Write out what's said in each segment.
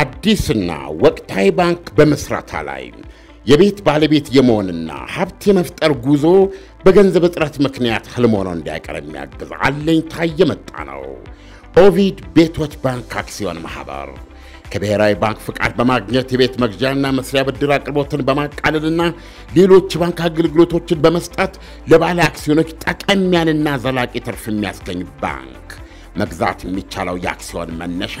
አዲስና ወቅታዊ ባንክ በመስራት ላይ የቤት ባለቤት የመሆንና ሀብት የመፍጠር ጉዞ በገንዘብ እጥረት ምክንያት ህልም ሆኖ እንዳይቀር የሚያግዝ አለኝታ የመጣ ነው። ኦቪድ ቤቶች ባንክ አክሲዮን ማህበር ከብሔራዊ ባንክ ፍቃድ በማግኘት የቤት መግዣና መስሪያ ብድር አቅርቦትን በማቃለልና ሌሎች ባንክ አገልግሎቶችን በመስጠት ለባለ አክሲዮኖች ጠቀም ያለና ዘላቂ ትርፍ የሚያስገኝ ባንክ መግዛት የሚቻለው የአክሲዮን መነሻ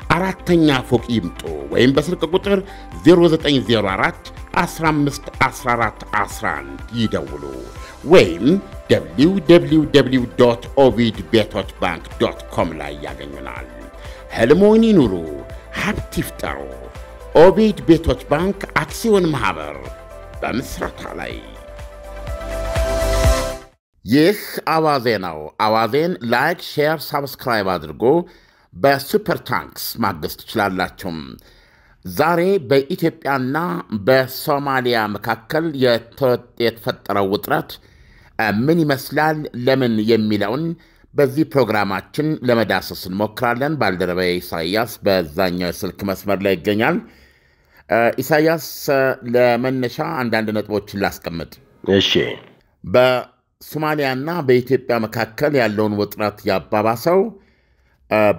አራተኛ ፎቅ ይምጡ ወይም በስልክ ቁጥር 0904 ይደውሉ ወይም www ኦቪድ ቤቶች ባንክ ዶት ኮም ላይ ያገኙናል። ህልሞን ይኑሩ፣ ሀብት ይፍጠሩ። ኦቪድ ቤቶች ባንክ አክሲዮን ማኅበር በምሥረታ ላይ ይህ አዋዜ ነው። አዋዜን ላይክ፣ ሼር፣ ሳብስክራይብ አድርጎ በሱፐር ታንክስ ማገዝ ትችላላችሁ። ዛሬ በኢትዮጵያና በሶማሊያ መካከል የተፈጠረው ውጥረት ምን ይመስላል፣ ለምን የሚለውን በዚህ ፕሮግራማችን ለመዳሰስ እንሞክራለን። ባልደረባ ኢሳያስ በዛኛው ስልክ መስመር ላይ ይገኛል። ኢሳያስ፣ ለመነሻ አንዳንድ ነጥቦችን ላስቀምጥ። እሺ። በሶማሊያና በኢትዮጵያ መካከል ያለውን ውጥረት ያባባሰው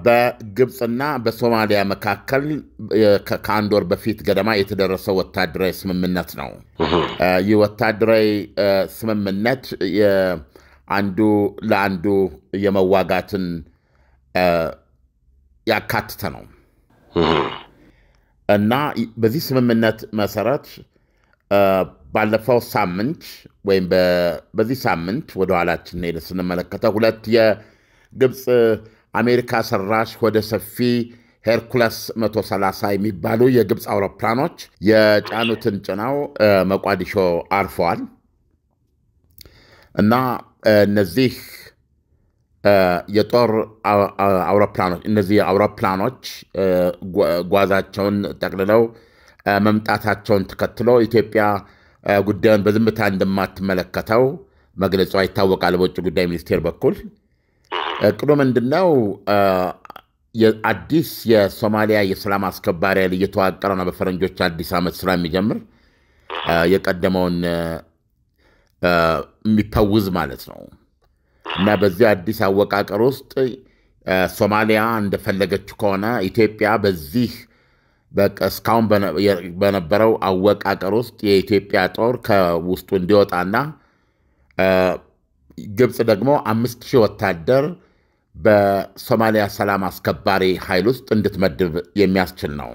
በግብፅና በሶማሊያ መካከል ከአንድ ወር በፊት ገደማ የተደረሰው ወታደራዊ ስምምነት ነው። ይህ ወታደራዊ ስምምነት አንዱ ለአንዱ የመዋጋትን ያካትተ ነው እና በዚህ ስምምነት መሰረት ባለፈው ሳምንት ወይም በዚህ ሳምንት ወደኋላችን ሄደ ስንመለከተው ሁለት የግብፅ አሜሪካ ሰራሽ ወደ ሰፊ ሄርኩለስ 130 የሚባሉ የግብፅ አውሮፕላኖች የጫኑትን ጭነው መቋዲሾ አርፈዋል እና እነዚህ የጦር አውሮፕላኖች እነዚህ አውሮፕላኖች ጓዛቸውን ጠቅልለው መምጣታቸውን ተከትሎ ኢትዮጵያ ጉዳዩን በዝምታ እንደማትመለከተው መግለጿ ይታወቃል በውጭ ጉዳይ ሚኒስቴር በኩል። እቅዱ ምንድነው? አዲስ የሶማሊያ የሰላም አስከባሪ ኃይል እየተዋቀረ ነው። በፈረንጆች አዲስ ዓመት ስራ የሚጀምር የቀደመውን የሚፈውዝ ማለት ነው እና በዚህ አዲስ አወቃቀር ውስጥ ሶማሊያ እንደፈለገችው ከሆነ ኢትዮጵያ በዚህ እስካሁን በነበረው አወቃቀር ውስጥ የኢትዮጵያ ጦር ከውስጡ እንዲወጣና ግብፅ ደግሞ አምስት ሺህ ወታደር በሶማሊያ ሰላም አስከባሪ ኃይል ውስጥ እንድትመድብ የሚያስችል ነው።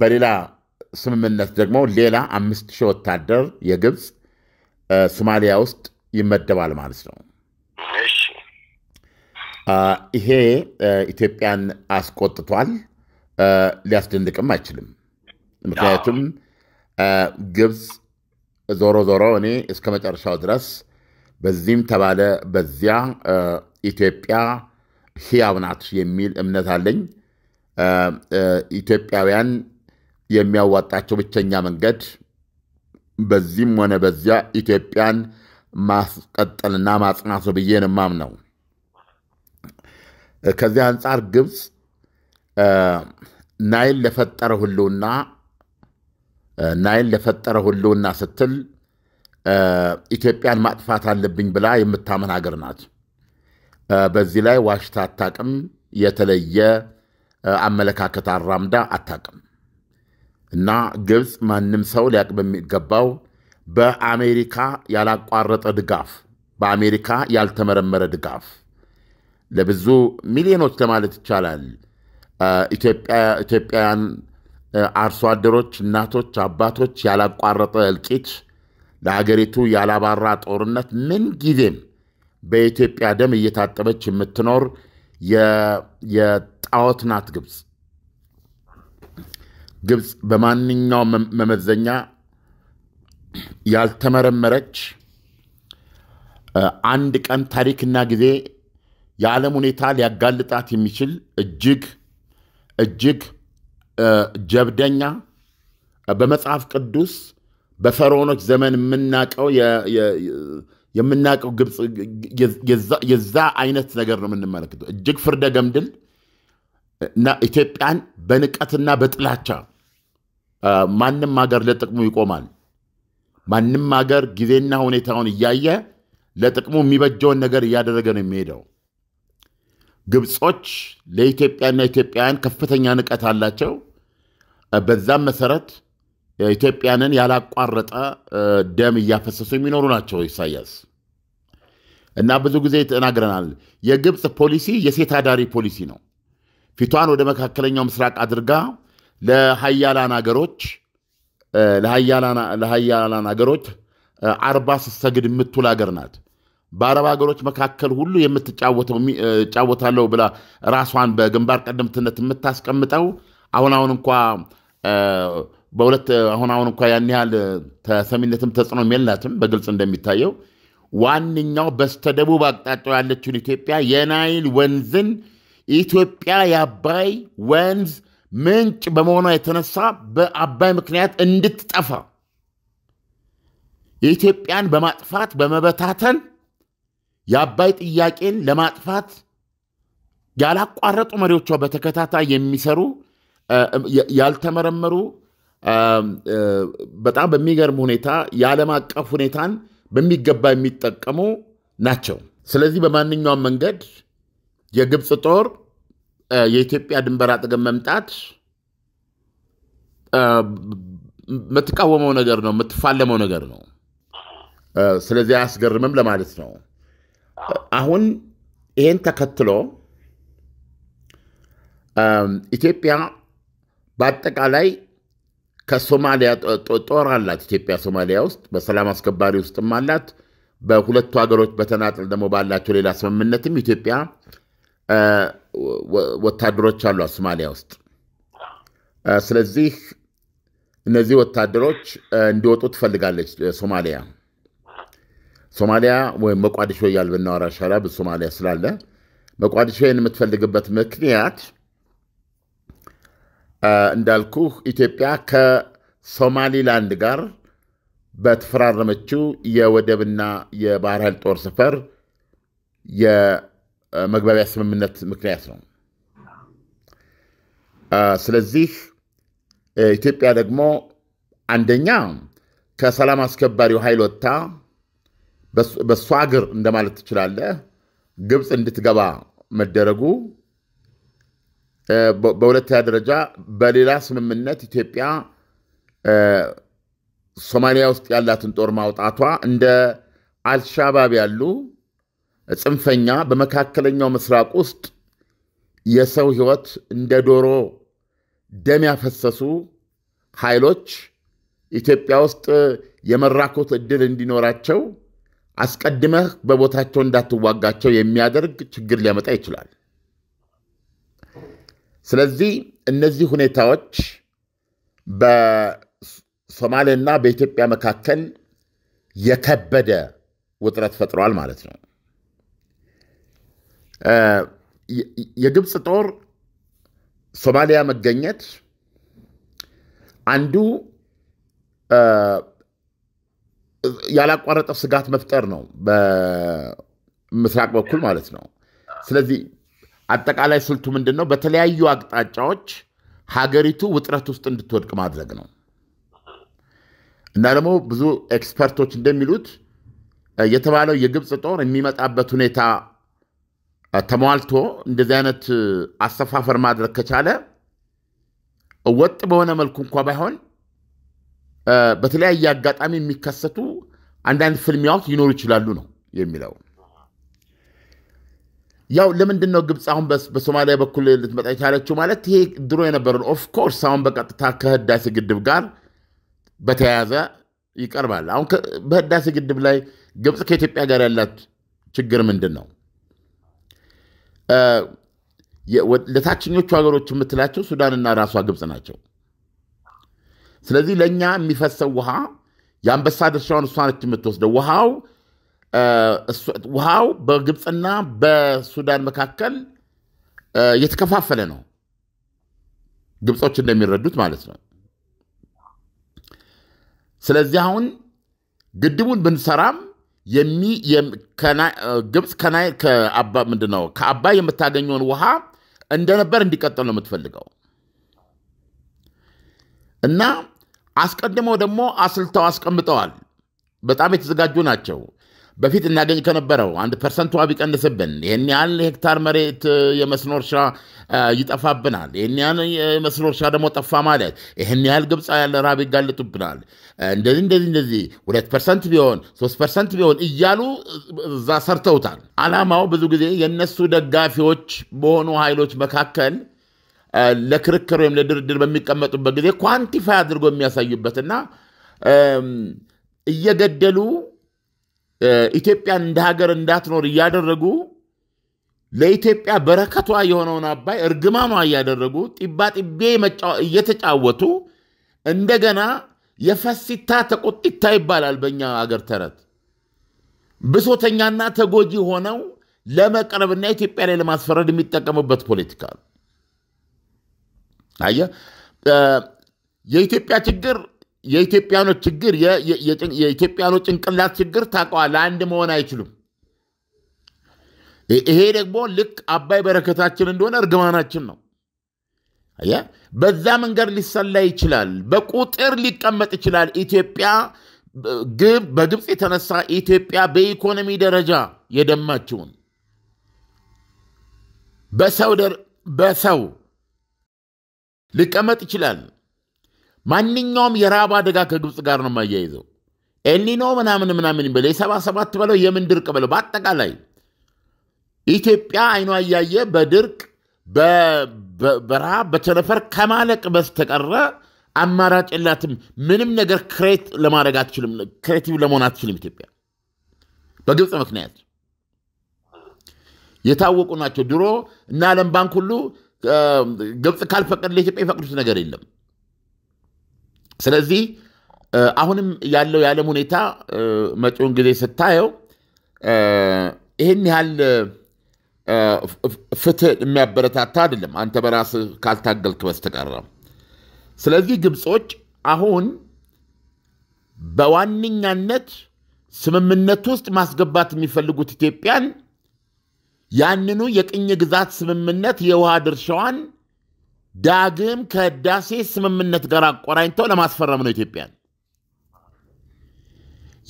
በሌላ ስምምነት ደግሞ ሌላ አምስት ሺህ ወታደር የግብፅ ሶማሊያ ውስጥ ይመደባል ማለት ነው። ይሄ ኢትዮጵያን አስቆጥቷል፣ ሊያስደንቅም አይችልም። ምክንያቱም ግብፅ ዞሮ ዞሮ እኔ እስከ መጨረሻው ድረስ በዚህም ተባለ በዚያ ኢትዮጵያ ሕያው ናት የሚል እምነት አለኝ። ኢትዮጵያውያን የሚያዋጣቸው ብቸኛ መንገድ በዚህም ሆነ በዚያ ኢትዮጵያን ማስቀጠልና ማጽናት ነው ብዬ ነው ከዚህ አንጻር ግብፅ ናይል ለፈጠረ ሁሉና ናይል ለፈጠረ ህልውና ስትል ኢትዮጵያን ማጥፋት አለብኝ ብላ የምታመን ሀገር ናት። በዚህ ላይ ዋሽታ አታቅም። የተለየ አመለካከት አራምዳ አታቅም። እና ግብፅ ማንም ሰው ሊያቅ በሚገባው በአሜሪካ ያላቋረጠ ድጋፍ፣ በአሜሪካ ያልተመረመረ ድጋፍ ለብዙ ሚሊዮኖች ለማለት ይቻላል ኢትዮጵያውያን አርሶ አደሮች፣ እናቶች፣ አባቶች ያላቋረጠ እልቂት፣ ለሀገሪቱ ያላባራ ጦርነት፣ ምንጊዜም በኢትዮጵያ ደም እየታጠበች የምትኖር የጣዖት ናት ግብፅ። ግብፅ በማንኛውም መመዘኛ ያልተመረመረች አንድ ቀን ታሪክና ጊዜ የዓለም ሁኔታ ሊያጋልጣት የሚችል እጅግ እጅግ ጀብደኛ፣ በመጽሐፍ ቅዱስ በፈርዖኖች ዘመን የምናቀው የምናቀው ግብፅ የዛ አይነት ነገር ነው የምንመለከተው። እጅግ ፍርደ ገምድል እና ኢትዮጵያን በንቀትና በጥላቻ ማንም ሀገር ለጥቅሙ ይቆማል። ማንም ሀገር ጊዜና ሁኔታውን እያየ ለጥቅሙ የሚበጀውን ነገር እያደረገ ነው የሚሄደው። ግብጾች ለኢትዮጵያና ኢትዮጵያውያን ከፍተኛ ንቀት አላቸው። በዛም መሰረት ኢትዮጵያንን ያላቋረጠ ደም እያፈሰሱ የሚኖሩ ናቸው ኢሳያስ። እና ብዙ ጊዜ ተናግረናል። የግብፅ ፖሊሲ የሴት አዳሪ ፖሊሲ ነው። ፊቷን ወደ መካከለኛው ምስራቅ አድርጋ ለሀያላን ሀገሮች ለሀያላን አገሮች አርባ ስትሰግድ የምትውል ሀገር ናት። በአረብ ሀገሮች መካከል ሁሉ የምትጫወታለው ብላ ራሷን በግንባር ቀደምትነት የምታስቀምጠው አሁን አሁን እንኳ በሁለት አሁን አሁን እኳ ያን ያህል ተሰሚነትም ተጽዕኖም የላትም። በግልጽ እንደሚታየው ዋነኛው በስተደቡብ አቅጣጫ ያለችውን ኢትዮጵያ የናይል ወንዝን ኢትዮጵያ የአባይ ወንዝ ምንጭ በመሆኗ የተነሳ በአባይ ምክንያት እንድትጠፋ የኢትዮጵያን በማጥፋት በመበታተን የአባይ ጥያቄን ለማጥፋት ያላቋረጡ መሪዎቿ በተከታታይ የሚሰሩ ያልተመረመሩ በጣም በሚገርም ሁኔታ የዓለም አቀፍ ሁኔታን በሚገባ የሚጠቀሙ ናቸው። ስለዚህ በማንኛውም መንገድ የግብፅ ጦር የኢትዮጵያ ድንበር አጠገብ መምጣት የምትቃወመው ነገር ነው፣ የምትፋለመው ነገር ነው። ስለዚህ አያስገርምም ለማለት ነው። አሁን ይሄን ተከትሎ ኢትዮጵያ በአጠቃላይ ከሶማሊያ ጦር አላት ኢትዮጵያ ሶማሊያ ውስጥ በሰላም አስከባሪ ውስጥም አላት። በሁለቱ ሀገሮች በተናጠል ደግሞ ባላቸው ሌላ ስምምነትም ኢትዮጵያ ወታደሮች አሏት ሶማሊያ ውስጥ። ስለዚህ እነዚህ ወታደሮች እንዲወጡ ትፈልጋለች ሶማሊያ። ሶማሊያ ወይም መቋዲሾ እያል ብናወራ ይሻላል፣ ሶማሊያ ስላለ መቋዲሾን የምትፈልግበት ምክንያት እንዳልኩህ ኢትዮጵያ ከሶማሊላንድ ጋር በተፈራረመችው የወደብና የባህር ኃይል ጦር ሰፈር የመግባቢያ ስምምነት ምክንያት ነው። ስለዚህ ኢትዮጵያ ደግሞ አንደኛ ከሰላም አስከባሪው ኃይል ወጥታ በእሷ አገር እንደማለት ትችላለህ ግብፅ እንድትገባ መደረጉ በሁለተኛ ደረጃ በሌላ ስምምነት ኢትዮጵያ ሶማሊያ ውስጥ ያላትን ጦር ማውጣቷ እንደ አልሻባብ ያሉ ጽንፈኛ በመካከለኛው ምስራቅ ውስጥ የሰው ሕይወት እንደ ዶሮ ደም ያፈሰሱ ኃይሎች ኢትዮጵያ ውስጥ የመራኮት ዕድል እንዲኖራቸው አስቀድመህ በቦታቸው እንዳትዋጋቸው የሚያደርግ ችግር ሊያመጣ ይችላል። ስለዚህ እነዚህ ሁኔታዎች በሶማሌና በኢትዮጵያ መካከል የከበደ ውጥረት ፈጥሯል ማለት ነው። የግብፅ ጦር ሶማሊያ መገኘት አንዱ ያላቋረጠ ስጋት መፍጠር ነው፣ በምስራቅ በኩል ማለት ነው። ስለዚህ አጠቃላይ ስልቱ ምንድን ነው? በተለያዩ አቅጣጫዎች ሀገሪቱ ውጥረት ውስጥ እንድትወድቅ ማድረግ ነው እና ደግሞ ብዙ ኤክስፐርቶች እንደሚሉት የተባለው የግብፅ ጦር የሚመጣበት ሁኔታ ተሟልቶ እንደዚህ አይነት አሰፋፈር ማድረግ ከቻለ ወጥ በሆነ መልኩ እንኳ ባይሆን በተለያየ አጋጣሚ የሚከሰቱ አንዳንድ ፍልሚያዎች ሊኖሩ ይችላሉ ነው የሚለው። ያው ለምንድን ነው ግብፅ አሁን በሶማሊያ በኩል ልትመጣ የቻለችው? ማለት ይሄ ድሮ የነበረን ኦፍኮርስ አሁን በቀጥታ ከህዳሴ ግድብ ጋር በተያያዘ ይቀርባል። አሁን በህዳሴ ግድብ ላይ ግብፅ ከኢትዮጵያ ጋር ያላት ችግር ምንድን ነው? ለታችኞቹ ሀገሮች የምትላቸው ሱዳንና ራሷ ግብፅ ናቸው። ስለዚህ ለእኛ የሚፈሰው ውሃ የአንበሳ ድርሻውን እሷ ነች የምትወስደው። ውሃው ውሃው በግብፅና በሱዳን መካከል የተከፋፈለ ነው። ግብፆች እንደሚረዱት ማለት ነው። ስለዚህ አሁን ግድቡን ብንሰራም ግብፅ ምንድን ነው ከአባይ የምታገኘውን ውሃ እንደነበር እንዲቀጥል ነው የምትፈልገው እና አስቀድመው ደግሞ አስልተው አስቀምጠዋል። በጣም የተዘጋጁ ናቸው። በፊት እናገኝ ከነበረው አንድ ፐርሰንቷ ቢቀንስብን ይህን ያህል ሄክታር መሬት የመስኖ እርሻ ይጠፋብናል። ይህን ያህል የመስኖ እርሻ ደግሞ ጠፋ ማለት ይህን ያህል ግብፅ ያለ ራብ ይጋለጡብናል። እንደዚህ እንደዚህ እንደዚህ ሁለት ፐርሰንት ቢሆን ሶስት ፐርሰንት ቢሆን እያሉ እዛ ሰርተውታል። አላማው ብዙ ጊዜ የእነሱ ደጋፊዎች በሆኑ ኃይሎች መካከል ለክርክር ወይም ለድርድር በሚቀመጡበት ጊዜ ኳንቲፋይ አድርጎ የሚያሳዩበትና እየገደሉ ኢትዮጵያን እንደ ሀገር እንዳትኖር እያደረጉ ለኢትዮጵያ በረከቷ የሆነውን አባይ እርግማኗ እያደረጉ ጢባ ጢቤ እየተጫወቱ እንደገና የፈሲታ ተቆጢታ ይባላል በእኛ አገር ተረት። ብሶተኛና ተጎጂ ሆነው ለመቅረብና ኢትዮጵያ ላይ ለማስፈረድ የሚጠቀሙበት ፖለቲካ ነው። አየህ፣ የኢትዮጵያ ችግር የኢትዮጵያኖ ችግር የኢትዮጵያኖ ጭንቅላት ችግር ታውቀዋል። አንድ መሆን አይችሉም። ይሄ ደግሞ ልክ አባይ በረከታችን እንደሆነ እርግማናችን ነው። በዛ መንገድ ሊሰላ ይችላል። በቁጥር ሊቀመጥ ይችላል። ኢትዮጵያ ግብ በግብፅ የተነሳ ኢትዮጵያ በኢኮኖሚ ደረጃ የደማችውን በሰው በሰው ሊቀመጥ ይችላል። ማንኛውም የራብ አደጋ ከግብፅ ጋር ነው የማያይዘው። ኤልኒኖ ምናምን ምናምን በለው የሰባ ሰባት በለው የምን ድርቅ በለው በአጠቃላይ ኢትዮጵያ አይኗ እያየ በድርቅ በረሃብ በቸነፈር ከማለቅ በስተቀረ አማራጭ የላትም። ምንም ነገር ክሬት ለማድረግ አትችልም። ክሬቲቭ ለመሆን አትችልም ኢትዮጵያ በግብፅ ምክንያት የታወቁ ናቸው። ድሮ እና ዓለም ባንክ ሁሉ ግብፅ ካልፈቀድ ለኢትዮጵያ የፈቅዱት ነገር የለም። ስለዚህ አሁንም ያለው የዓለም ሁኔታ መጪውን ጊዜ ስታየው ይህን ያህል ፍትህ የሚያበረታታ አይደለም፣ አንተ በራስህ ካልታገልክ በስተቀረ። ስለዚህ ግብጾች አሁን በዋነኛነት ስምምነት ውስጥ ማስገባት የሚፈልጉት ኢትዮጵያን ያንኑ የቅኝ ግዛት ስምምነት የውሃ ድርሻዋን ዳግም ከህዳሴ ስምምነት ጋር አቆራኝተው ለማስፈረም ነው ኢትዮጵያን።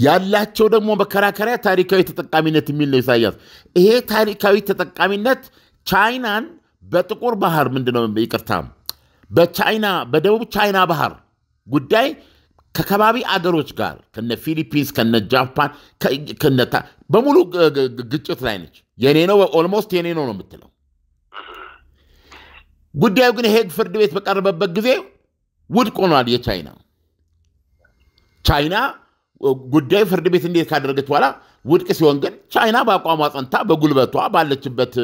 ያላቸው ደግሞ መከራከሪያ ታሪካዊ ተጠቃሚነት የሚል ነው ኢሳያስ። ይሄ ታሪካዊ ተጠቃሚነት ቻይናን በጥቁር ባህር ምንድነው፣ ይቅርታ፣ በቻይና በደቡብ ቻይና ባህር ጉዳይ ከከባቢ አገሮች ጋር ከነ ፊሊፒንስ ከነ ጃፓን በሙሉ ግጭት ላይ ነች። የኔ ነው ኦልሞስት የኔ ነው ነው የምትለው ጉዳዩ ግን ሄግ ፍርድ ቤት በቀረበበት ጊዜ ውድቅ ሆኗል። የቻይና ቻይና ጉዳዩ ፍርድ ቤት እንዴት ካደረገች በኋላ ውድቅ ሲሆን ግን ቻይና በአቋሟ ጸንታ በጉልበቷ ባለችበት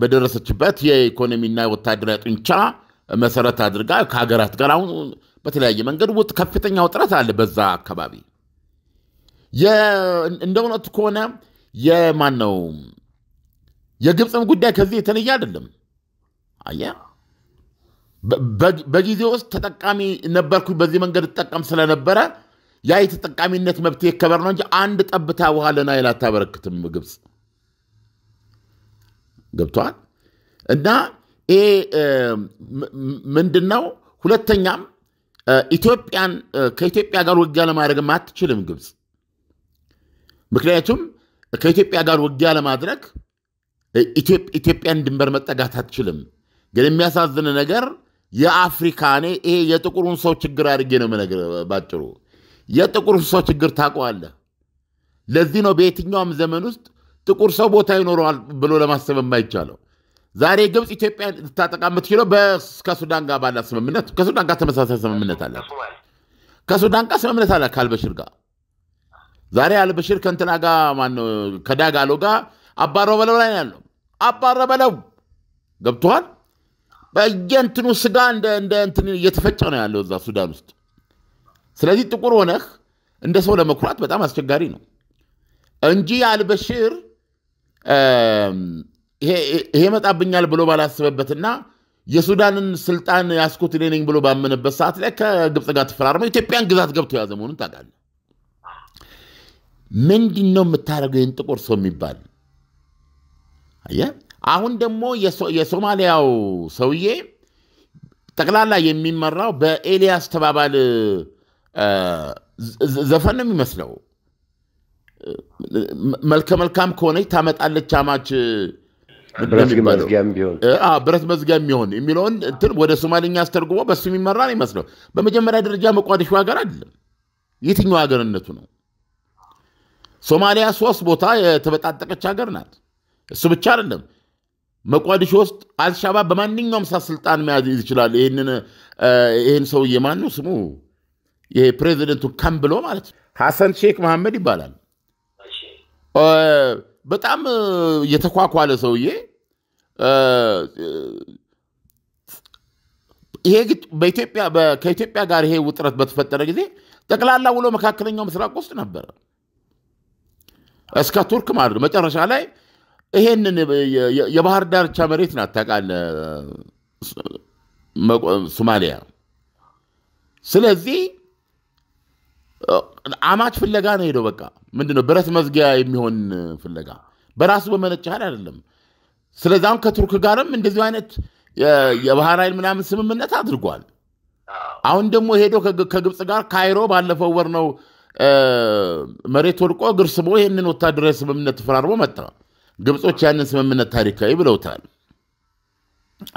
በደረሰችበት የኢኮኖሚና ወታደራዊ ጡንቻ መሰረት አድርጋ ከሀገራት ጋር አሁን በተለያየ መንገድ ውጥ ከፍተኛ ውጥረት አለ በዛ አካባቢ። እንደ እውነቱ ከሆነ የማን ነው የግብፅም ጉዳይ ከዚህ የተለየ አይደለም። አየህ በጊዜ ውስጥ ተጠቃሚ ነበርኩ፣ በዚህ መንገድ ጠቀም ስለነበረ ያ የተጠቃሚነት መብት የከበር ነው እንጂ አንድ ጠብታ ውሃ ለናይል አታበረክትም ግብፅ። ገብቷል። እና ይሄ ምንድን ነው? ሁለተኛም ኢትዮጵያን ከኢትዮጵያ ጋር ውጊያ ለማድረግም አትችልም ግብፅ። ምክንያቱም ከኢትዮጵያ ጋር ውጊያ ለማድረግ ኢትዮጵያን ድንበር መጠጋት አትችልም። ግን የሚያሳዝን ነገር የአፍሪካ እኔ ይሄ የጥቁሩን ሰው ችግር አድርጌ ነው ነገር ባጭሩ። የጥቁሩን ሰው ችግር ታውቀዋለህ። ለዚህ ነው በየትኛውም ዘመን ውስጥ ጥቁር ሰው ቦታ ይኖረዋል ብሎ ለማሰብ የማይቻለው። ዛሬ ግብፅ ኢትዮጵያ ልታጠቃ የምትችለው ከሱዳን ጋር ባላት ስምምነት፣ ከሱዳን ጋር ተመሳሳይ ስምምነት አላት። ከሱዳን ጋር ስምምነት አላት ከአልበሽር ጋር ዛሬ አልበሽር ከእንትና ጋር ማነው ከዳጋሎ ጋር አባረው በለው ላይ ያለው አባረ በለው ገብቷል። በየንትኑ ስጋ እንደ እንትን እየተፈጨ ነው ያለው እዛ ሱዳን ውስጥ። ስለዚህ ጥቁር ሆነህ እንደ ሰው ለመኩራት በጣም አስቸጋሪ ነው እንጂ አልበሽር ይሄ መጣብኛል ብሎ ባላስበበትና የሱዳንን ስልጣን ያስኩት እኔ ነኝ ብሎ ባመነበት ሰዓት ላይ ከግብፅ ጋር ተፈራርመው ኢትዮጵያን ግዛት ገብቶ የያዘ መሆኑን ታውቃለህ። ምንድን ነው የምታደርገው ይህን ጥቁር ሰው የሚባል አሁን ደግሞ የሶማሊያው ሰውዬ ጠቅላላ የሚመራው በኤልያስ ተባባል ዘፈን ነው የሚመስለው። መልከ መልካም ከሆነች ታመጣለች አማች ብረት መዝጊያ የሚሆን የሚለውን እንትን ወደ ሶማሊኛ አስተርጉሞ በሱ የሚመራ ነው ይመስለው። በመጀመሪያ ደረጃ መቋደሹ ሀገር አይደለም። የትኛው ሀገርነቱ ነው? ሶማሊያ ሶስት ቦታ የተበጣጠቀች ሀገር ናት። እሱ ብቻ አይደለም። መቋዲሾ ውስጥ አልሻባብ በማንኛውም ሰዓት ስልጣን መያዝ ይችላል። ይህን ሰውዬ ነው ስሙ? ይሄ ፕሬዚደንቱ ከም ብሎ ማለት ነው። ሐሰን ሼክ መሐመድ ይባላል። በጣም የተኳኳለ ሰውዬ ይሄ ከኢትዮጵያ ጋር ይሄ ውጥረት በተፈጠረ ጊዜ ጠቅላላ ውሎ መካከለኛው ምስራቅ ውስጥ ነበረ እስከ ቱርክ ማለት ነው። መጨረሻ ላይ ይሄንን የባህር ዳርቻ መሬት ናት ታውቃለህ፣ ሶማሊያ። ስለዚህ አማች ፍለጋ ነው ሄደው። በቃ ምንድነው ብረት መዝጊያ የሚሆን ፍለጋ በራሱ በመነጭ ሀይል አይደለም። አሁን ከቱርክ ጋርም እንደዚሁ አይነት የባህር ኃይል ምናምን ስምምነት አድርጓል። አሁን ደግሞ ሄዶ ከግብፅ ጋር ካይሮ ባለፈው ወር ነው መሬት ወድቆ ስቦ ይህንን ወታደራዊ ስምምነት ተፈራርቦ መጣ። ግብጾች ያንን ስምምነት ታሪካዊ ብለውታል።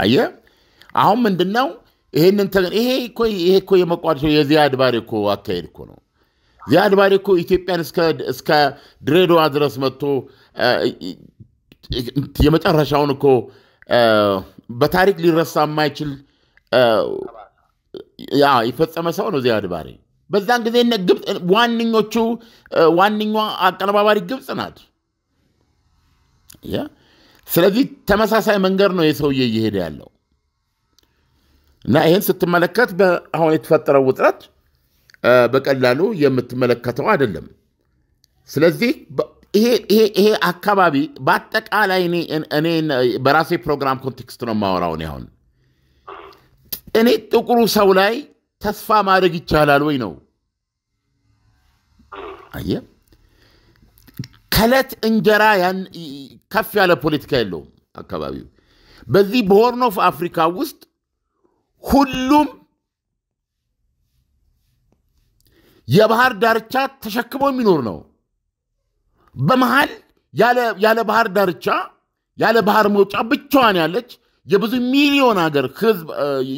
አየ አሁን ምንድነው ይሄንን ይሄ እኮ የመቋዲሾ የዚያድ ባሬ እኮ አካሄድ እኮ ነው። ዚያድ ባሬ እኮ ኢትዮጵያን እስከ ድሬዳዋ ድረስ መጥቶ የመጨረሻውን እኮ በታሪክ ሊረሳ የማይችል ያ የፈጸመ ሰው ነው ዚያድ ባሬ። በዛን ጊዜ ዋነኞቹ ዋነኛዋ አቀነባባሪ ግብፅ ናት። ስለዚህ ተመሳሳይ መንገድ ነው የሰውዬ እየሄደ ያለው እና ይህን ስትመለከት አሁን የተፈጠረው ውጥረት በቀላሉ የምትመለከተው አይደለም። ስለዚህ ይሄ አካባቢ በአጠቃላይ እኔ በራሴ ፕሮግራም ኮንቴክስት ነው የማወራውን ያሁን እኔ ጥቁሩ ሰው ላይ ተስፋ ማድረግ ይቻላል ወይ ነው አየህ ከለት እንጀራ ከፍ ያለ ፖለቲካ የለውም አካባቢው። በዚህ በሆርን ኦፍ አፍሪካ ውስጥ ሁሉም የባህር ዳርቻ ተሸክሞ የሚኖር ነው። በመሀል ያለ ባህር ዳርቻ ያለ ባህር መውጫ ብቻዋን ያለች የብዙ ሚሊዮን ሀገር ህዝብ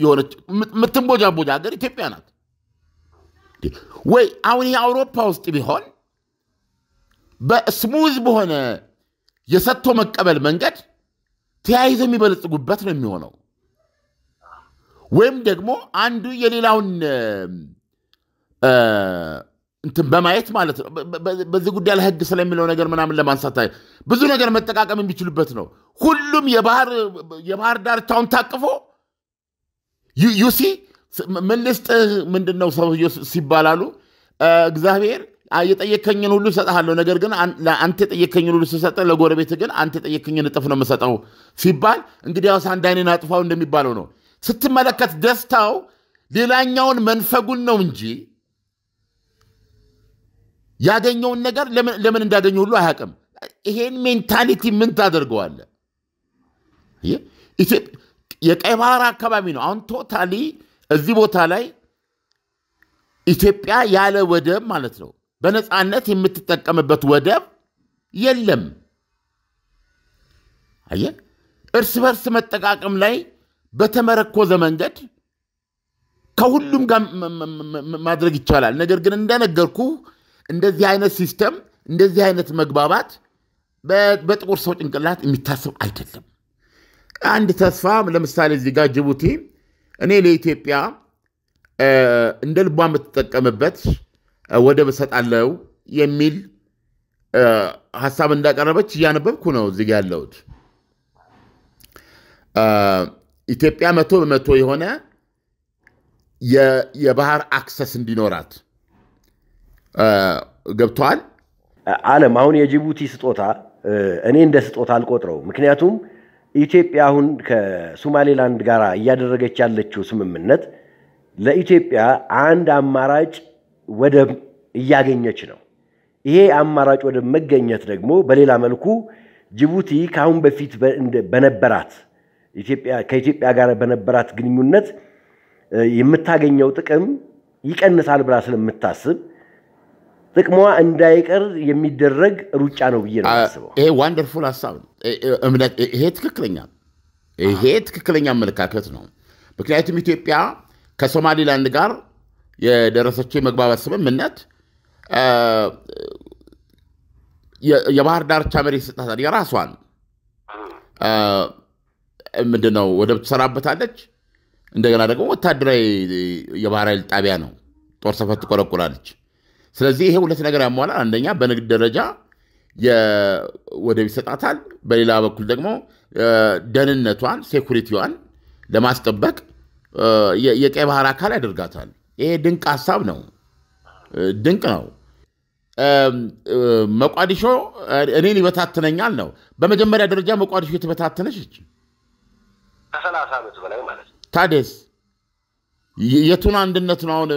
የሆነች የምትንቦጃቦጅ ሀገር ኢትዮጵያ ናት ወይ? አሁን የአውሮፓ አውሮፓ ውስጥ ቢሆን በስሙዝ በሆነ የሰጥቶ መቀበል መንገድ ተያይዘው የሚበለጽጉበት ነው የሚሆነው። ወይም ደግሞ አንዱ የሌላውን እንትን በማየት ማለት ነው። በዚህ ጉዳይ ላይ ህግ ስለሚለው ነገር ምናምን ለማንሳት ብዙ ነገር መጠቃቀም የሚችሉበት ነው። ሁሉም የባህር ዳርቻውን ታቅፎ ዩሲ ምን ምንድን ነው ሰው ሲባላሉ እግዚአብሔር የጠየከኝን ሁሉ እሰጥሃለሁ፣ ነገር ግን አንተ የጠየከኝን ሁሉ ስሰጠ ለጎረቤት ግን አንተ የጠየከኝን እጥፍ ነው የምሰጠው ሲባል እንግዲያውስ አንድ ዓይኔን አጥፋው እንደሚባለው ነው። ስትመለከት ደስታው ሌላኛውን መንፈጉን ነው እንጂ ያገኘውን ነገር ለምን እንዳገኘ ሁሉ አያውቅም። ይሄን ሜንታሊቲ ምን ታደርገዋለ? የቀይ ባህር አካባቢ ነው አሁን ቶታሊ እዚህ ቦታ ላይ ኢትዮጵያ ያለ ወደብ ማለት ነው በነፃነት የምትጠቀምበት ወደብ የለም። አየ እርስ በርስ መጠቃቀም ላይ በተመረኮዘ መንገድ ከሁሉም ጋር ማድረግ ይቻላል። ነገር ግን እንደነገርኩ እንደዚህ አይነት ሲስተም፣ እንደዚህ አይነት መግባባት በጥቁር ሰው ጭንቅላት የሚታሰብ አይደለም። አንድ ተስፋ ለምሳሌ እዚህ ጋር ጅቡቲ እኔ ለኢትዮጵያ እንደ ልቧ የምትጠቀምበት ወደብ እሰጣለሁ የሚል ሀሳብ እንዳቀረበች እያነበብኩ ነው እዚህ ያለሁት። ኢትዮጵያ መቶ በመቶ የሆነ የባህር አክሰስ እንዲኖራት ገብተዋል። አለም አሁን የጅቡቲ ስጦታ እኔ እንደ ስጦታ አልቆጥረው። ምክንያቱም ኢትዮጵያ አሁን ከሶማሌላንድ ጋር እያደረገች ያለችው ስምምነት ለኢትዮጵያ አንድ አማራጭ ወደብ እያገኘች ነው። ይሄ አማራጭ ወደብ መገኘት ደግሞ በሌላ መልኩ ጅቡቲ ከአሁን በፊት በነበራት ከኢትዮጵያ ጋር በነበራት ግንኙነት የምታገኘው ጥቅም ይቀንሳል ብላ ስለምታስብ ጥቅሟ እንዳይቀር የሚደረግ ሩጫ ነው ብዬ ነው የማስበው። ይሄ ዋንደርፉል ሀሳብ እምነት፣ ይሄ ትክክለኛ ይሄ ትክክለኛ አመለካከት ነው። ምክንያቱም ኢትዮጵያ ከሶማሊላንድ ጋር የደረሰችው የመግባባት ስምምነት የባህር ዳርቻ መሬት ይሰጣታል። የራሷን ምንድነው ወደብ ትሰራበታለች። እንደገና ደግሞ ወታደራዊ የባህር ኃይል ጣቢያ ነው። ጦር ሰፈር ትቆረቁራለች። ስለዚህ ይሄ ሁለት ነገር ያሟላል። አንደኛ በንግድ ደረጃ ወደብ ይሰጣታል። በሌላ በኩል ደግሞ ደህንነቷን ሴኩሪቲዋን ለማስጠበቅ የቀይ ባህር አካል ያደርጋታል። ይሄ ድንቅ ሀሳብ ነው። ድንቅ ነው። መቋዲሾ እኔን ይበታትነኛል ነው። በመጀመሪያ ደረጃ መቋዲሾ የተበታተነች ከሰላሳ ዓመት በላይ ማለት ነው። ታዲያስ የቱን አንድነት ነው አሁን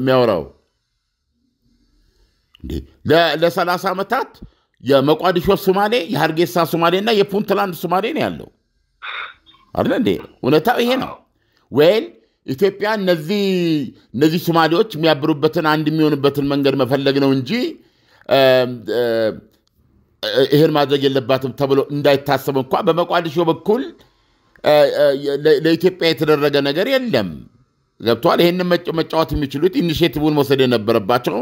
የሚያወራው? ለሰላሳ ዓመታት የመቋዲሾ ሶማሌ፣ የሀርጌሳ ሶማሌ እና የፑንትላንድ ሶማሌ ነው ያለው አለ እንዴ? እውነታው ይሄ ነው ወይል ኢትዮጵያ እነዚህ እነዚህ ሶማሌዎች የሚያብሩበትን አንድ የሚሆንበትን መንገድ መፈለግ ነው እንጂ ይህን ማድረግ የለባትም ተብሎ እንዳይታሰብ እንኳ በመቋዲሾ በኩል ለኢትዮጵያ የተደረገ ነገር የለም። ገብተዋል። ይህንን መጫወት የሚችሉት ኢኒሽቲቭን መውሰድ የነበረባቸው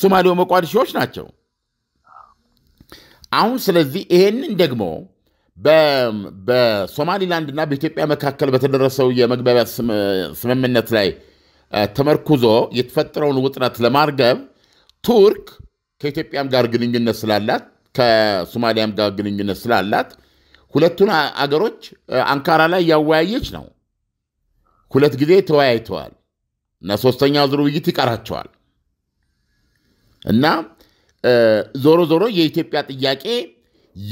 ሶማሌው መቋዲሾዎች ናቸው። አሁን ስለዚህ ይሄንን ደግሞ በሶማሊላንድ እና በኢትዮጵያ መካከል በተደረሰው የመግባቢያ ስምምነት ላይ ተመርኩዞ የተፈጠረውን ውጥረት ለማርገብ ቱርክ ከኢትዮጵያም ጋር ግንኙነት ስላላት ከሶማሊያም ጋር ግንኙነት ስላላት ሁለቱን አገሮች አንካራ ላይ ያወያየች ነው። ሁለት ጊዜ ተወያይተዋል እና ሶስተኛ ዙር ውይይት ይቀራቸዋል እና ዞሮ ዞሮ የኢትዮጵያ ጥያቄ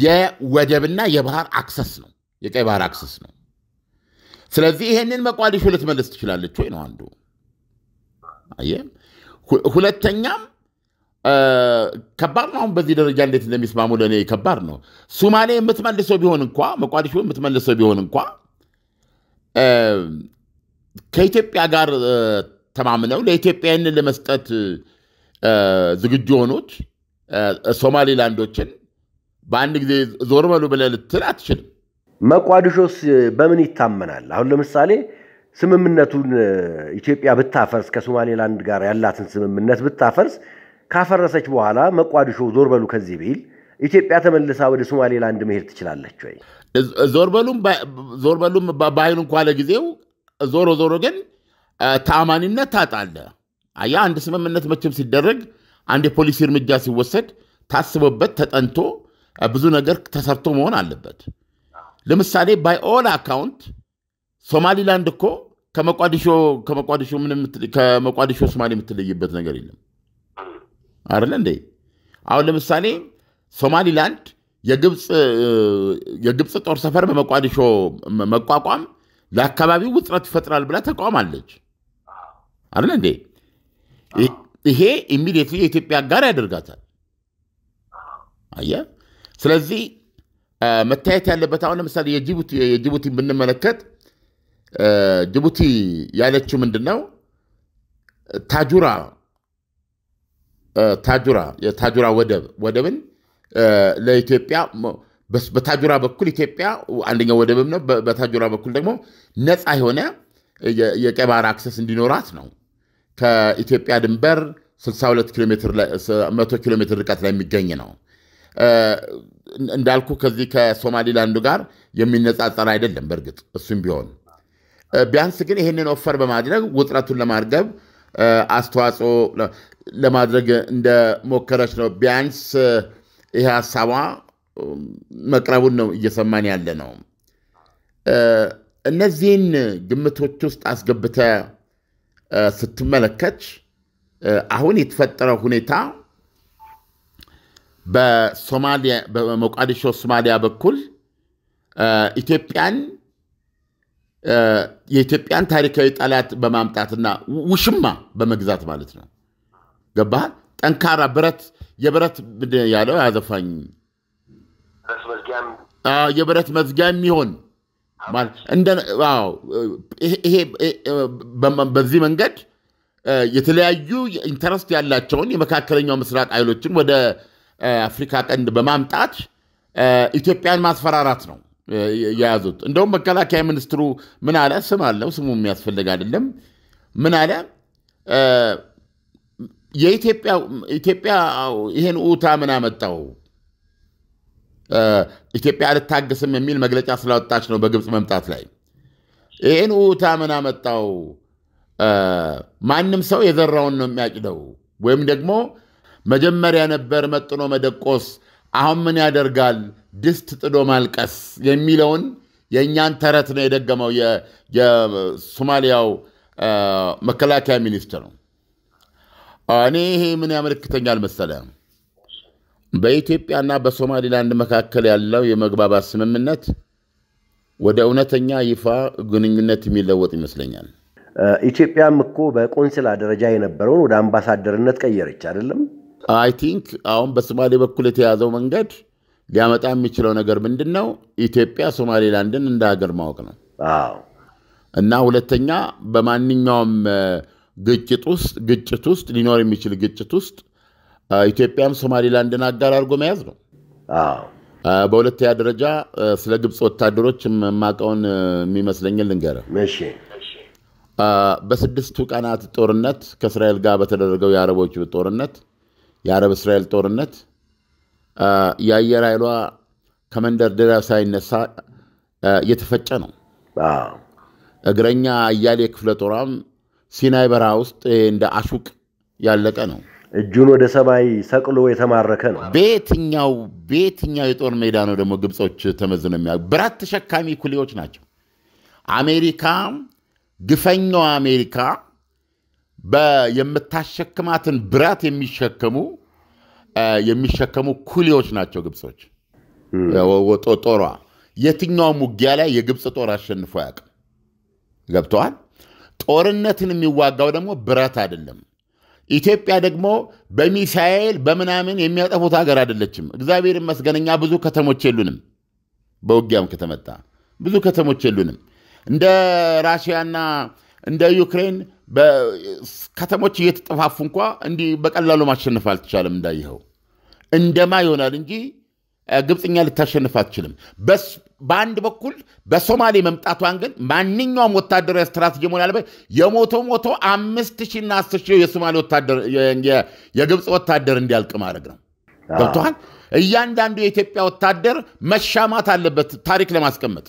የወደብና የባህር አክሰስ ነው፣ የቀይ ባህር አክሰስ ነው። ስለዚህ ይሄንን መቋዲሾ ልትመልስ ትችላለች ወይ ነው አንዱ። ሁለተኛም ከባድ ነው። አሁን በዚህ ደረጃ እንዴት እንደሚስማሙ ለእኔ ከባድ ነው። ሱማሌ የምትመልሰው ቢሆን እንኳ መቋዲሾ የምትመልሰው ቢሆን እንኳ ከኢትዮጵያ ጋር ተማምነው ለኢትዮጵያንን ለመስጠት ዝግጁ የሆኑት ሶማሌላንዶችን በአንድ ጊዜ ዞር በሉ ብለህ ልትል አትችልም። መቋድሾስ በምን ይታመናል? አሁን ለምሳሌ ስምምነቱን ኢትዮጵያ ብታፈርስ ከሶማሌላንድ ጋር ያላትን ስምምነት ብታፈርስ ካፈረሰች በኋላ መቋድሾ ዞር በሉ ከዚህ ቢል ኢትዮጵያ ተመልሳ ወደ ሶማሌላንድ መሄድ ትችላለች ወይ? ዞር በሉም በአይኑ እንኳ ለጊዜው፣ ዞሮ ዞሮ ግን ተአማኒነት ታጣለ። አያ አንድ ስምምነት መቼም ሲደረግ አንድ የፖሊሲ እርምጃ ሲወሰድ ታስቦበት ተጠንቶ ብዙ ነገር ተሰርቶ መሆን አለበት። ለምሳሌ ባይ ኦል አካውንት ሶማሊላንድ እኮ ከመቋዲሾ ከመቋዲሾ ከመቋዲሾ ሶማሌ የምትለይበት ነገር የለም አይደለ እንዴ? አሁን ለምሳሌ ሶማሊላንድ የግብፅ ጦር ሰፈር በመቋዲሾ መቋቋም ለአካባቢው ውጥረት ይፈጥራል ብላ ተቃውማለች አይደለ እንዴ? ይሄ ኢሚዲየትሊ የኢትዮጵያ ጋር ያደርጋታል። አየህ ስለዚህ መታየት ያለበት አሁን ለምሳሌ የጅቡቲ ብንመለከት ጅቡቲ ያለችው ምንድን ነው? ታጁራ ታጁራ የታጁራ ወደብ ወደብን ለኢትዮጵያ በታጁራ በኩል ኢትዮጵያ አንደኛው ወደብም ነው። በታጁራ በኩል ደግሞ ነፃ የሆነ የቀይ ባህር አክሰስ እንዲኖራት ነው። ከኢትዮጵያ ድንበር 62 100 ኪሎ ሜትር ርቀት ላይ የሚገኝ ነው። እንዳልኩ ከዚህ ከሶማሊላንዱ ጋር የሚነጻጸር አይደለም። በእርግጥ እሱም ቢሆን ቢያንስ ግን ይህንን ኦፈር በማድረግ ውጥረቱን ለማርገብ አስተዋጽኦ ለማድረግ እንደሞከረች ነው። ቢያንስ ይህ ሀሳቧ መቅረቡን ነው እየሰማን ያለ ነው። እነዚህን ግምቶች ውስጥ አስገብተ ስትመለከች አሁን የተፈጠረው ሁኔታ በሞቃዲሾ ሶማሊያ በኩል ኢትዮጵያን የኢትዮጵያን ታሪካዊ ጠላት በማምጣትና ውሽማ በመግዛት ማለት ነው። ገባህ? ጠንካራ ብረት የብረት ያለው ያዘፋኝ የብረት መዝጊያ የሚሆን በዚህ መንገድ የተለያዩ ኢንተረስት ያላቸውን የመካከለኛው ምስራቅ ኃይሎችን ወደ አፍሪካ ቀንድ በማምጣት ኢትዮጵያን ማስፈራራት ነው የያዙት። እንደውም መከላከያ ሚኒስትሩ ምን አለ? ስም አለው፣ ስሙ የሚያስፈልግ አይደለም። ምን አለ? የኢትዮጵያ ይሄን ውታ ምን አመጣው? ኢትዮጵያ አልታገስም የሚል መግለጫ ስላወጣች ነው በግብፅ መምጣት ላይ። ይህን ውታ ምን አመጣው? ማንም ሰው የዘራውን ነው የሚያጭደው ወይም ደግሞ መጀመሪያ ነበር መጥኖ መደቆስ፣ አሁን ምን ያደርጋል ድስት ጥዶ ማልቀስ የሚለውን የእኛን ተረት ነው የደገመው የሶማሊያው መከላከያ ሚኒስትር ነው። እኔ ይሄ ምን ያመለክተኛል መሰለ፣ በኢትዮጵያና በሶማሊላንድ መካከል ያለው የመግባባት ስምምነት ወደ እውነተኛ ይፋ ግንኙነት የሚለወጥ ይመስለኛል። ኢትዮጵያም እኮ በቆንስላ ደረጃ የነበረውን ወደ አምባሳደርነት ቀየረች አይደለም? አይ ቲንክ አሁን በሶማሌ በኩል የተያዘው መንገድ ሊያመጣ የሚችለው ነገር ምንድን ነው? ኢትዮጵያ ሶማሌላንድን እንደ ሀገር ማወቅ ነው እና ሁለተኛ በማንኛውም ግጭት ውስጥ ግጭት ውስጥ ሊኖር የሚችል ግጭት ውስጥ ኢትዮጵያም ሶማሌላንድን አጋር አድርጎ መያዝ ነው። በሁለተኛ ደረጃ ስለ ግብፅ ወታደሮች የማውቀውን የሚመስለኝን ልንገርህ። በስድስቱ ቀናት ጦርነት ከእስራኤል ጋር በተደረገው የአረቦች ጦርነት የአረብ እስራኤል ጦርነት የአየር ኃይሏ ከመንደርደሪያ ሳይነሳ እየተፈጨ ነው። እግረኛ አያሌ ክፍለ ጦሯም ሲናይ በረሃ ውስጥ እንደ አሹቅ ያለቀ ነው። እጁን ወደ ሰማይ ሰቅሎ የተማረከ ነው። በየትኛው በየትኛው የጦር ሜዳ ነው ደግሞ ግብጾች ተመዝነው የሚያ ብረት ተሸካሚ ኩሌዎች ናቸው። አሜሪካ ግፈኛው አሜሪካ የምታሸክማትን ብራት የሚሸከሙ የሚሸከሙ ኩሊዎች ናቸው ግብጾች። ጦሯ የትኛውም ውጊያ ላይ የግብፅ ጦር አሸንፎ አያውቅም። ገብተዋል። ጦርነትን የሚዋጋው ደግሞ ብረት አይደለም። ኢትዮጵያ ደግሞ በሚሳኤል በምናምን የሚያጠፉት ሀገር አይደለችም። እግዚአብሔር ይመስገን ብዙ ከተሞች የሉንም። በውጊያም ከተመጣ ብዙ ከተሞች የሉንም። እንደ ራሽያና እንደ ዩክሬን ከተሞች እየተጠፋፉ እንኳ እንዲህ በቀላሉ ማሸነፍ አልተቻለም። እንዳይኸው እንደማ ይሆናል እንጂ ግብፅኛ ልታሸንፍ አትችልም። በአንድ በኩል በሶማሌ መምጣቷን ግን ማንኛውም ወታደራዊ ስትራቴጂ መሆን አለበት። የሞቶ ሞቶ አምስት ሺና አስር ሺ የሶማሌ ወታደር የግብፅ ወታደር እንዲያልቅ ማድረግ ነው። ገብቶሃል? እያንዳንዱ የኢትዮጵያ ወታደር መሻማት አለበት ታሪክ ለማስቀመጥ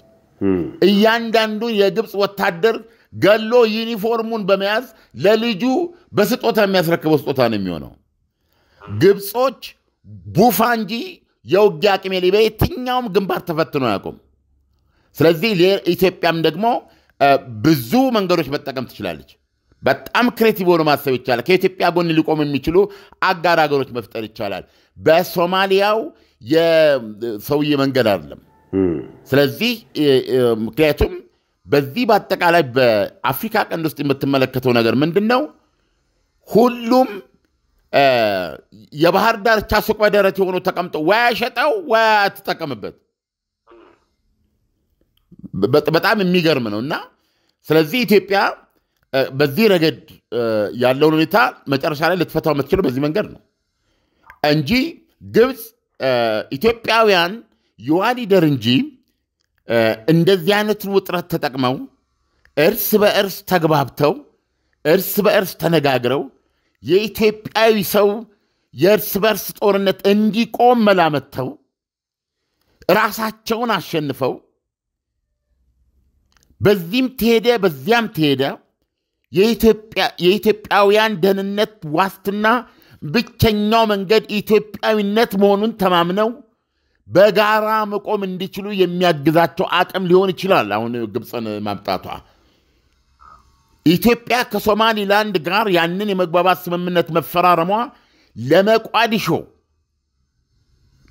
እያንዳንዱ የግብፅ ወታደር ገሎ ዩኒፎርሙን በመያዝ ለልጁ በስጦታ የሚያስረክበው ስጦታ ነው የሚሆነው። ግብጾች ቡፋ እንጂ የውጊያ አቅሜ ላይ በየትኛውም ግንባር ተፈትኖ አያውቁም። ስለዚህ ኢትዮጵያም ደግሞ ብዙ መንገዶች መጠቀም ትችላለች። በጣም ክሬቲቭ ሆኖ ማሰብ ይቻላል። ከኢትዮጵያ ጎን ሊቆሙ የሚችሉ አጋር ሀገሮች መፍጠር ይቻላል። በሶማሊያው የሰውዬ መንገድ አይደለም። ስለዚህ ምክንያቱም በዚህ በአጠቃላይ በአፍሪካ ቀንድ ውስጥ የምትመለከተው ነገር ምንድን ነው? ሁሉም የባህር ዳርቻ ሱቅ በደረት የሆኑ ተቀምጦ ወይ ያሸጠው ወይ አትጠቀምበት። በጣም የሚገርም ነው እና ስለዚህ ኢትዮጵያ በዚህ ረገድ ያለውን ሁኔታ መጨረሻ ላይ ልትፈታው የምትችለው በዚህ መንገድ ነው እንጂ ግብፅ ኢትዮጵያውያን ዩዋ እንጂ እንደዚህ አይነቱን ውጥረት ተጠቅመው እርስ በእርስ ተግባብተው እርስ በእርስ ተነጋግረው የኢትዮጵያዊ ሰው የእርስ በእርስ ጦርነት እንዲቆም መላመተው ራሳቸውን አሸንፈው በዚህም ተሄደ በዚያም ተሄደ የኢትዮጵያውያን ደህንነት ዋስትና ብቸኛው መንገድ ኢትዮጵያዊነት መሆኑን ተማምነው በጋራ መቆም እንዲችሉ የሚያግዛቸው አቅም ሊሆን ይችላል። አሁን ግብፅን ማምጣቷ ኢትዮጵያ ከሶማሊላንድ ጋር ያንን የመግባባት ስምምነት መፈራረሟ ለመቋዲሾ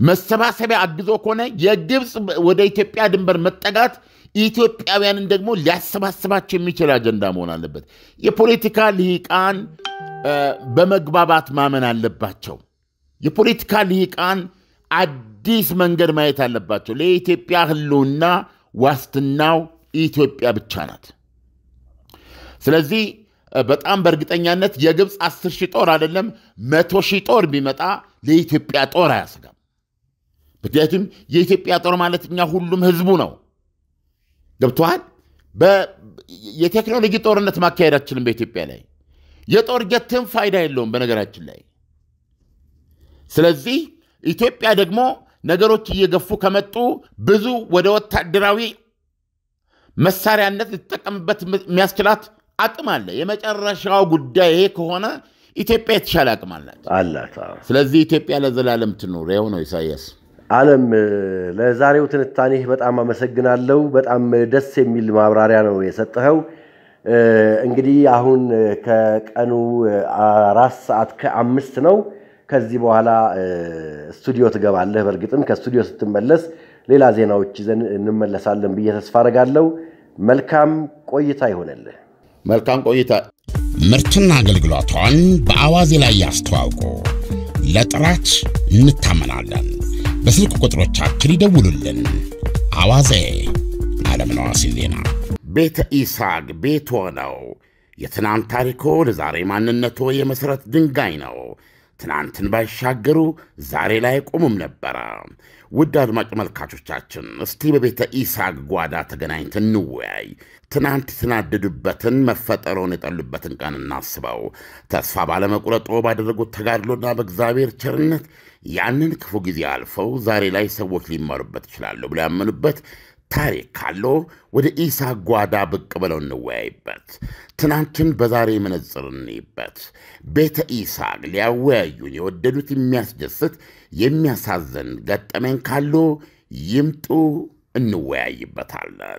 መሰባሰቢያ አግዞ ከሆነ የግብፅ ወደ ኢትዮጵያ ድንበር መጠጋት ኢትዮጵያውያንን ደግሞ ሊያሰባስባቸው የሚችል አጀንዳ መሆን አለበት። የፖለቲካ ልሂቃን በመግባባት ማመን አለባቸው። የፖለቲካ ልሂቃን አዲስ መንገድ ማየት አለባቸው። ለኢትዮጵያ ህልውና ዋስትናው ኢትዮጵያ ብቻ ናት። ስለዚህ በጣም በእርግጠኛነት የግብፅ አስር ሺህ ጦር አይደለም መቶ ሺህ ጦር ቢመጣ ለኢትዮጵያ ጦር አያስጋም። ምክንያቱም የኢትዮጵያ ጦር ማለት እኛ ሁሉም ህዝቡ ነው። ገብተዋል የቴክኖሎጂ ጦርነት ማካሄድ አችልም በኢትዮጵያ ላይ የጦር ጀትም ፋይዳ የለውም በነገራችን ላይ ስለዚህ ኢትዮጵያ ደግሞ ነገሮች እየገፉ ከመጡ ብዙ ወደ ወታደራዊ መሳሪያነት ልትጠቀምበት የሚያስችላት አቅም አለ። የመጨረሻው ጉዳይ ይሄ ከሆነ ኢትዮጵያ የተሻለ አቅም አላት አላት። ስለዚህ ኢትዮጵያ ለዘላለም ትኑር። ይኸው ነው ኢሳያስ። አለም ለዛሬው ትንታኔህ በጣም አመሰግናለሁ። በጣም ደስ የሚል ማብራሪያ ነው የሰጠኸው። እንግዲህ አሁን ከቀኑ አራት ሰዓት ከአምስት ነው። ከዚህ በኋላ ስቱዲዮ ትገባለህ። በእርግጥም ከስቱዲዮ ስትመለስ ሌላ ዜናዎች ይዘን እንመለሳለን ብዬ ተስፋ አደርጋለሁ። መልካም ቆይታ ይሆነልህ። መልካም ቆይታ። ምርትና አገልግሎቷን በአዋዜ ላይ ያስተዋውቁ። ለጥራች እንታመናለን። በስልክ ቁጥሮቻችን ይደውሉልን። አዋዜ ዓለምነህ ዋሴ ዜና። ቤተ ይስሐቅ ቤቶ ነው። የትናንት ታሪኮ ለዛሬ ማንነቶ የመሠረት ድንጋይ ነው። ትናንትን ባይሻገሩ ዛሬ ላይ አይቆሙም ነበረ። ውድ አድማጭ መልካቾቻችን እስቲ በቤተ ኢሳቅ ጓዳ ተገናኝተን እንወያይ። ትናንት የተናደዱበትን መፈጠረውን የጠሉበትን ቀን እናስበው። ተስፋ ባለመቁረጦ ባደረጉት ተጋድሎና በእግዚአብሔር ቸርነት ያንን ክፉ ጊዜ አልፈው ዛሬ ላይ ሰዎች ሊማሩበት ይችላሉ ብሎ ያመኑበት ታሪክ ካለው ወደ ኢሳ ጓዳ ብቅ ብለው እንወያይበት። ትናንትን በዛሬ መነጽር እንይበት። ቤተ ኢሳቅ ሊያወያዩን የወደዱት የሚያስደስት የሚያሳዝን ገጠመኝ ካሉ ይምጡ፣ እንወያይበታለን።